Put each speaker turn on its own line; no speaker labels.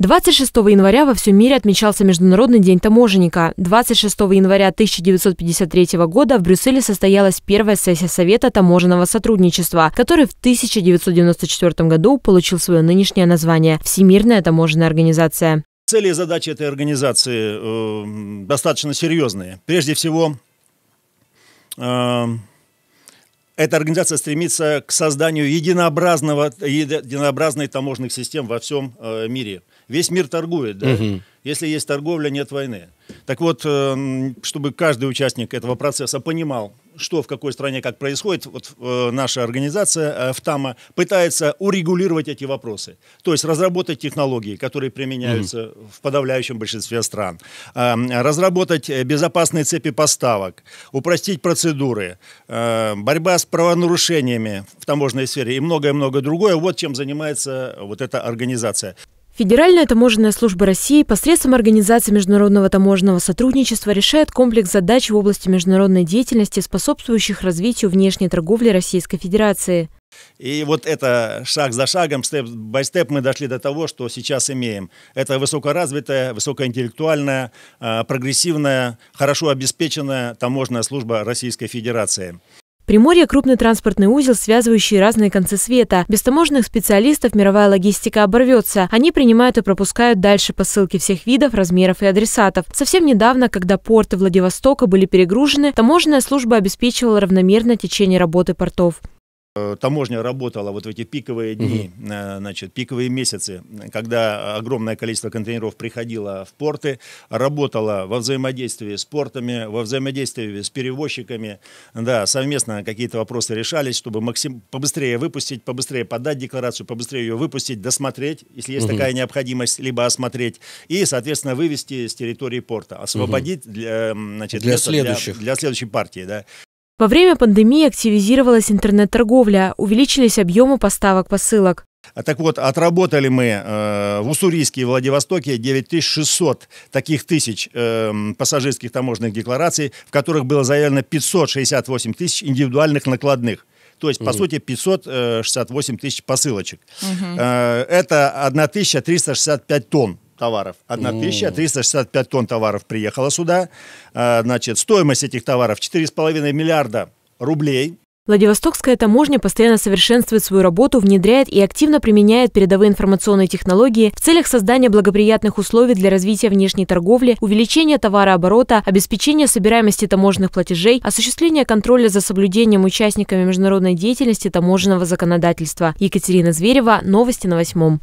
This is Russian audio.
26 января во всем мире отмечался Международный день таможенника. 26 января 1953 года в Брюсселе состоялась первая сессия Совета таможенного сотрудничества, который в 1994 году получил свое нынешнее название – Всемирная таможенная организация.
Цели и задачи этой организации э, достаточно серьезные. Прежде всего, э, эта организация стремится к созданию единообразного, единообразной таможенных систем во всем э, мире. Весь мир торгует, да? Угу. Если есть торговля, нет войны. Так вот, э, чтобы каждый участник этого процесса понимал, что в какой стране как происходит, вот э, наша организация э, ФТАМа пытается урегулировать эти вопросы. То есть разработать технологии, которые применяются mm. -hmm. в подавляющем большинстве стран, эм, э, разработать безопасные цепи поставок, упростить процедуры, э, борьба с правонарушениями в таможенной сфере и многое-многое другое. Вот чем занимается э, вот эта организация.
Федеральная таможенная служба России посредством Организации международного таможенного сотрудничества решает комплекс задач в области международной деятельности, способствующих развитию внешней торговли Российской Федерации.
И вот это шаг за шагом, степ-бай-степ мы дошли до того, что сейчас имеем. Это высокоразвитая, высокоинтеллектуальная, а, прогрессивная, хорошо обеспеченная таможенная служба Российской Федерации.
Приморье – крупный транспортный узел, связывающий разные концы света. Без таможенных специалистов мировая логистика оборвется. Они принимают и пропускают дальше посылки всех видов, размеров и адресатов. Совсем недавно, когда порты Владивостока были перегружены, таможенная служба обеспечивала равномерное течение работы портов.
Э, таможня работала вот в эти пиковые дни, угу. значит, пиковые месяцы, когда огромное количество контейнеров приходило в порты, работала во взаимодействии с портами, во взаимодействии с перевозчиками, да, совместно какие-то вопросы решались, чтобы максим... побыстрее выпустить, побыстрее подать декларацию, побыстрее ее выпустить, досмотреть, если есть угу. такая необходимость, либо осмотреть, и, соответственно, вывести с территории порта, освободить угу. для, значит, для, следующих. Для, для следующей партии, да,
во время пандемии активизировалась интернет-торговля, увеличились объемы поставок посылок.
А так вот, отработали мы э, в Уссурийске и Владивостоке 9600 таких тысяч э, пассажирских таможенных деклараций, в которых было заявлено 568 тысяч индивидуальных накладных. То есть, угу. по сути, 568 э, тысяч посылочек. Угу. Э, это 1365 тонн товаров. 1365 тонн товаров приехало сюда. Э, значит, стоимость этих товаров 4,5 миллиарда рублей.
Владивостокская таможня постоянно совершенствует свою работу, внедряет и активно применяет передовые информационные технологии в целях создания благоприятных условий для развития внешней торговли, увеличения товарооборота, обеспечения собираемости таможенных платежей, осуществления контроля за соблюдением участниками международной деятельности таможенного законодательства. Екатерина Зверева, новости на восьмом.